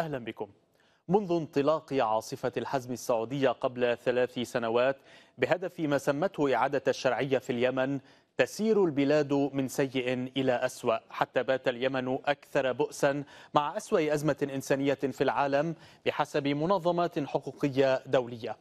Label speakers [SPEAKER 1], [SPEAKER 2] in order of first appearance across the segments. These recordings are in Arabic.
[SPEAKER 1] أهلا بكم منذ انطلاق عاصفة الحزم السعودية قبل ثلاث سنوات بهدف ما سمته إعادة الشرعية في اليمن تسير البلاد من سيء إلى أسوأ حتى بات اليمن أكثر بؤسا مع أسوأ أزمة إنسانية في العالم بحسب منظمات حقوقية دولية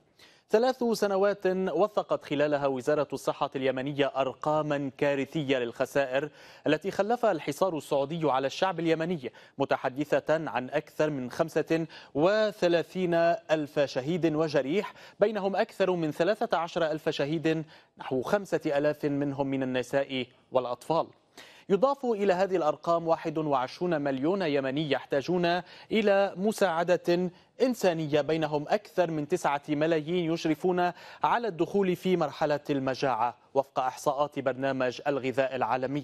[SPEAKER 1] ثلاث سنوات وثقت خلالها وزارة الصحة اليمنية أرقاما كارثية للخسائر التي خلفها الحصار السعودي على الشعب اليمني متحدثة عن أكثر من 35 ألف شهيد وجريح بينهم أكثر من 13 ألف شهيد نحو 5000 منهم من النساء والأطفال يضاف إلى هذه الأرقام 21 مليون يمني يحتاجون إلى مساعدة إنسانية بينهم أكثر من 9 ملايين يشرفون على الدخول في مرحلة المجاعة وفق إحصاءات برنامج الغذاء العالمي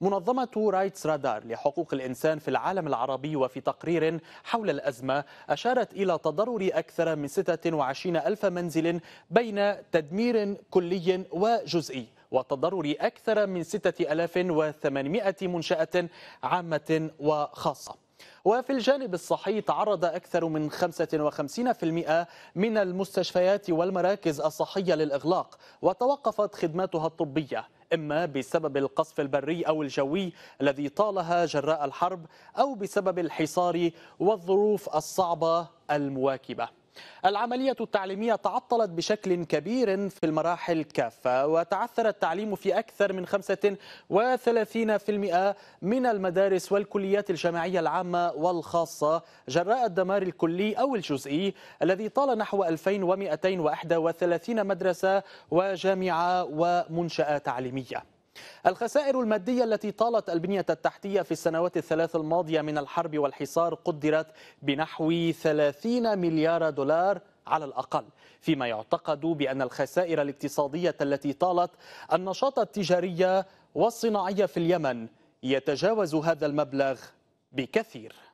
[SPEAKER 1] منظمة رايتس رادار لحقوق الإنسان في العالم العربي وفي تقرير حول الأزمة أشارت إلى تضرر أكثر من 26 ألف منزل بين تدمير كلي وجزئي وتضرر أكثر من 6800 منشأة عامة وخاصة وفي الجانب الصحي تعرض أكثر من 55% من المستشفيات والمراكز الصحية للإغلاق وتوقفت خدماتها الطبية إما بسبب القصف البري أو الجوي الذي طالها جراء الحرب أو بسبب الحصار والظروف الصعبة المواكبة العملية التعليمية تعطلت بشكل كبير في المراحل كافة وتعثر التعليم في أكثر من 35% من المدارس والكليات الجامعية العامة والخاصة جراء الدمار الكلي أو الجزئي الذي طال نحو 2231 مدرسة وجامعة ومنشأة تعليمية الخسائر المادية التي طالت البنية التحتية في السنوات الثلاث الماضية من الحرب والحصار قدرت بنحو 30 مليار دولار على الأقل فيما يعتقد بأن الخسائر الاقتصادية التي طالت النشاط التجاري والصناعي في اليمن يتجاوز هذا المبلغ بكثير